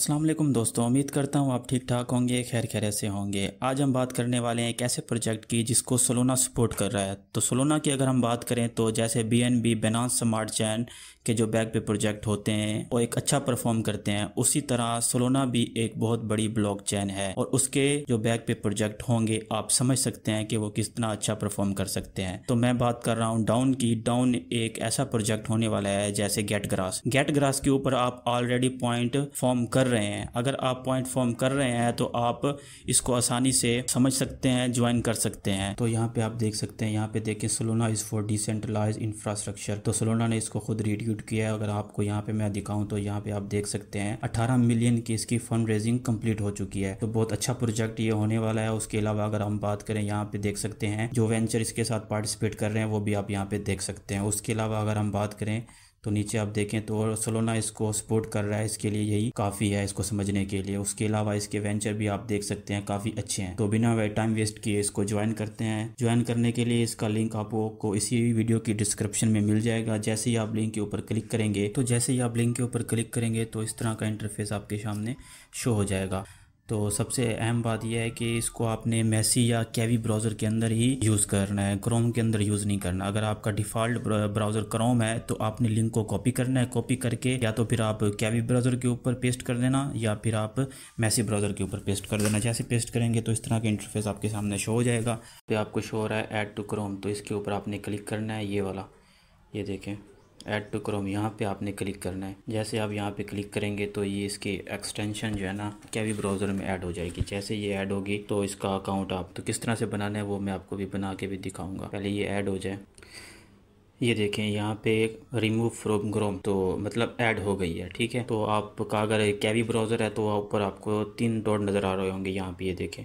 असलम दोस्तों उम्मीद करता हूँ आप ठीक ठाक होंगे खैर खैर से होंगे आज हम बात करने वाले हैं एक ऐसे प्रोजेक्ट की जिसको सोलोना सपोर्ट कर रहा है तो सोलोना की अगर हम बात करें तो जैसे B N B Binance smart chain के जो बैक पे प्रोजेक्ट होते हैं वो एक अच्छा परफॉर्म करते हैं उसी तरह सोलोना भी एक बहुत बड़ी ब्लॉक चैन है और उसके जो बैक पे प्रोजेक्ट होंगे आप समझ सकते हैं कि वो कितना अच्छा परफॉर्म कर सकते हैं तो मैं बात कर रहा हूँ डाउन की डाउन एक ऐसा प्रोजेक्ट होने वाला है जैसे गेट ग्रास गेट ग्रास के ऊपर आप ऑलरेडी पॉइंट फॉर्म कर रहे हैं अगर आप पॉइंट फॉर्म कर रहे हैं तो आप इसको आसानी से समझ सकते हैं ज्वाइन कर सकते हैं तो यहाँ पे आप देख सकते हैं यहाँ पे देखें Solana is for decentralize infrastructure तो सोलोना ने इसको खुद रिड्यूट किया है अगर आपको यहाँ पे मैं दिखाऊँ तो यहाँ पे आप देख सकते हैं अठारह मिलियन की इसकी फंड रेजिंग कम्प्लीट हो चुकी है तो बहुत अच्छा प्रोजेक्ट ये होने वाला है उसके अलावा अगर हम बात करें यहाँ पे देख सकते हैं जो वेंचर इसके साथ पार्टिसिपेट कर रहे हैं वो भी आप यहाँ पे देख सकते हैं उसके अलावा अगर हम बात करें तो नीचे आप देखें तो सोलोना इसको सपोर्ट कर रहा है इसके लिए यही काफ़ी है इसको समझने के लिए उसके अलावा इसके वेंचर भी आप देख सकते हैं काफ़ी अच्छे हैं तो बिना वे टाइम वेस्ट किए इसको ज्वाइन करते हैं ज्वाइन करने के लिए इसका लिंक आपको इसी वीडियो की डिस्क्रिप्शन में मिल जाएगा जैसे ही आप लिंक के ऊपर क्लिक करेंगे तो जैसे ही आप लिंक के ऊपर क्लिक करेंगे तो इस तरह का इंटरफेस आपके सामने शो हो जाएगा तो सबसे अहम बात यह है कि इसको आपने मैसी या कैवी ब्राउज़र के अंदर ही यूज़ करना है क्रोम के अंदर यूज़ नहीं करना अगर आपका डिफ़ॉल्ट ब्राउज़र क्रोम है तो आपने लिंक को कॉपी करना है कॉपी करके या तो फिर आप कैवी ब्राउज़र के ऊपर पेस्ट कर देना या फिर आप मैसी ब्राउज़र के ऊपर पेस्ट कर देना जैसे पेस्ट करेंगे तो इस तरह का इंटरफेस आपके सामने शो हो जाएगा फिर आपको शो हो रहा है एड टू क्रोम तो इसके ऊपर आपने क्लिक करना है ये वाला ये देखें ऐड टू क्रोम यहाँ पे आपने क्लिक करना है जैसे आप यहाँ पे क्लिक करेंगे तो ये इसकी एक्सटेंशन जो है ना क्या भी ब्राउज़र में ऐड हो जाएगी जैसे ये ऐड होगी तो इसका अकाउंट आप तो किस तरह से बनाना है वो मैं आपको भी बना के भी दिखाऊँगा पहले ये ऐड हो जाए ये देखें यहाँ पे रिमूव फ्रॉम क्रोम तो मतलब ऐड हो गई है ठीक है तो आपका अगर कैवी ब्राउज़र है तो ऊपर आपको तीन डॉट नज़र आ रहे होंगे यहाँ पे ये देखें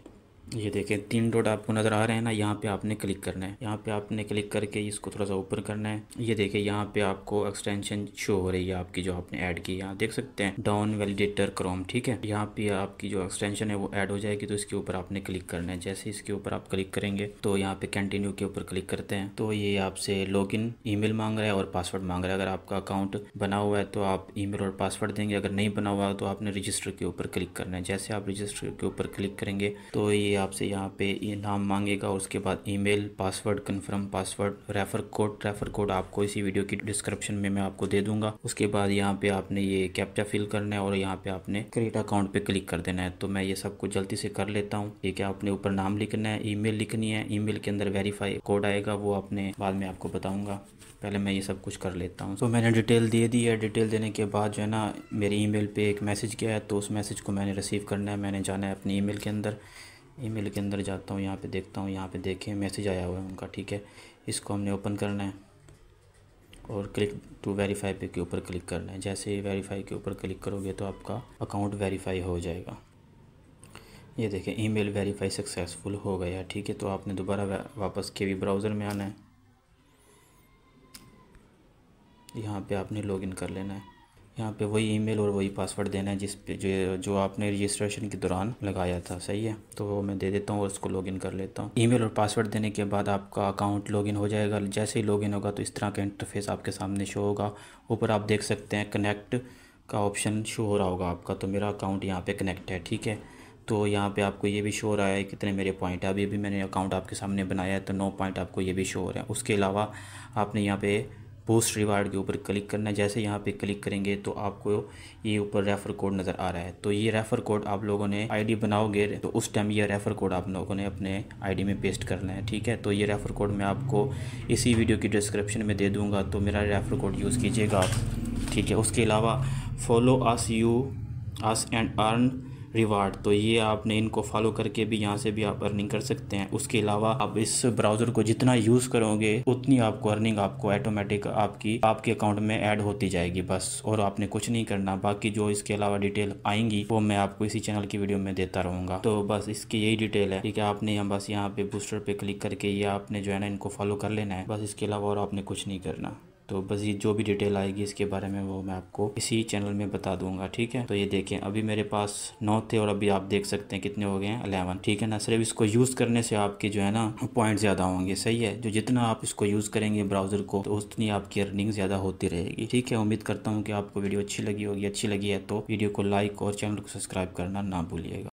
ये देखें तीन डॉट आपको नज़र आ रहे हैं ना यहाँ पे आपने क्लिक करना है यहाँ पे आपने क्लिक करके इसको थोड़ा सा ऊपर करना है ये देखें यहाँ पे आपको एक्सटेंशन शो हो रही है आपकी जो आपने ऐड की यहाँ देख सकते हैं डाउन वेलीडेटर क्रोम ठीक है यहाँ पे आपकी जो एक्सटेंशन है वो ऐड हो जाएगी तो इसके ऊपर आपने क्लिक करना है जैसे इसके ऊपर आप क्लिक करेंगे तो यहाँ पे कंटिन्यू के ऊपर क्लिक करते हैं तो ये आपसे लॉग इन मांग रहा है और पासवर्ड मांग रहा है अगर आपका अकाउंट बना हुआ है तो आप ई और पासवर्ड देंगे अगर नहीं बना हुआ तो आपने रजिस्टर के ऊपर क्लिक करना है जैसे आप रजिस्टर के ऊपर क्लिक करेंगे तो ये ये आपसे यहाँ पे ये नाम मांगेगा उसके बाद email password confirm password refer code refer code आपको इसी वीडियो की डिस्क्रिप्शन में मैं आपको दे दूंगा उसके बाद यहाँ पे आपने ये कैप्चा फिल करना है और यहाँ पे आपने क्रिएट अकाउंट पे क्लिक कर देना है तो मैं ये सब कुछ जल्दी से कर लेता हूँ ये क्या आपने ऊपर नाम लिखना है ई लिखनी है ई के अंदर वेरीफाई कोड आएगा वो आपने बाद में आपको बताऊंगा पहले मैं ये सब कुछ कर लेता हूँ तो मैंने डिटेल दे दी है डिटेल देने के बाद जो है ना मेरी ईमेल पे एक मैसेज गया है तो उस मैसेज को मैंने रिसीव करना है मैंने जाना है अपनी ईमेल के अंदर ईमेल के अंदर जाता हूँ यहाँ पे देखता हूँ यहाँ पे देखें मैसेज आया हुआ है उनका ठीक है इसको हमने ओपन करना है और क्लिक टू वेरीफाई पे के ऊपर क्लिक करना है जैसे ही वेरीफाई के ऊपर क्लिक करोगे तो आपका अकाउंट वेरीफाई हो जाएगा ये देखें ईमेल वेरीफाई सक्सेसफुल हो गया ठीक है तो आपने दोबारा वापस के वी ब्राउज़र में आना है यहाँ पर आपने लॉगिन कर लेना है यहाँ पे वही ईमेल और वही पासवर्ड देना है जिस पे जो जो आपने रजिस्ट्रेशन के दौरान लगाया था सही है तो वो मैं दे देता हूँ और उसको लॉगिन कर लेता हूँ ईमेल और पासवर्ड देने के बाद आपका अकाउंट लॉगिन हो जाएगा जैसे ही लॉगिन होगा तो इस तरह का इंटरफेस आपके सामने शो होगा ऊपर आप देख सकते हैं कनेक्ट का ऑप्शन शो हो रहा होगा आपका तो मेरा अकाउंट यहाँ पर कनेक्ट है ठीक है तो यहाँ पे आपको ये भी शो हो रहा है कितने मेरे पॉइंट है अभी भी मैंने अकाउंट आपके सामने बनाया है तो नौ पॉइंट आपको ये भी शो हो रहा है उसके अलावा आपने यहाँ पे पोस्ट रिवार्ड के ऊपर क्लिक करना है जैसे यहाँ पे क्लिक करेंगे तो आपको ये ऊपर रेफर कोड नज़र आ रहा है तो ये रेफर कोड आप लोगों ने आईडी बनाओगे तो उस टाइम ये रेफर कोड आप लोगों ने अपने आईडी में पेस्ट करना है ठीक है तो ये रेफर कोड मैं आपको इसी वीडियो की डिस्क्रिप्शन में दे दूँगा तो मेरा रेफर कोड यूज़ कीजिएगा आप ठीक है उसके अलावा follow us you us and earn reward तो ये आपने इनको फॉलो करके भी यहाँ से भी आप अर्निंग कर सकते हैं उसके अलावा आप इस ब्राउज़र को जितना यूज़ करोगे उतनी आपको अर्निंग आपको ऑटोमेटिक आपकी आपके अकाउंट में ऐड होती जाएगी बस और आपने कुछ नहीं करना बाकी जो इसके अलावा डिटेल आएंगी वो मैं आपको इसी चैनल की वीडियो में देता रहूँगा तो बस इसकी यही डिटेल है ठीक है आपने यहाँ बस यहाँ पे बूस्टर पे क्लिक करके ये आपने जो है ना इनको फॉलो कर लेना है बस इसके अलावा और आपने कुछ नहीं करना तो बस ये जो भी डिटेल आएगी इसके बारे में वो मैं आपको इसी चैनल में बता दूंगा ठीक है तो ये देखें अभी मेरे पास नौ थे और अभी आप देख सकते हैं कितने हो गए हैं अलेवन ठीक है ना सिर्फ इसको यूज़ करने से आपके जो है ना पॉइंट ज़्यादा होंगे सही है जो जितना आप इसको यूज़ करेंगे ब्राउज़र को तो उतनी आपकी अर्निंग ज़्यादा होती रहेगी ठीक है उम्मीद करता हूँ कि आपको वीडियो अच्छी लगी होगी अच्छी लगी है तो वीडियो को लाइक और चैनल को सब्सक्राइब करना ना भूलिएगा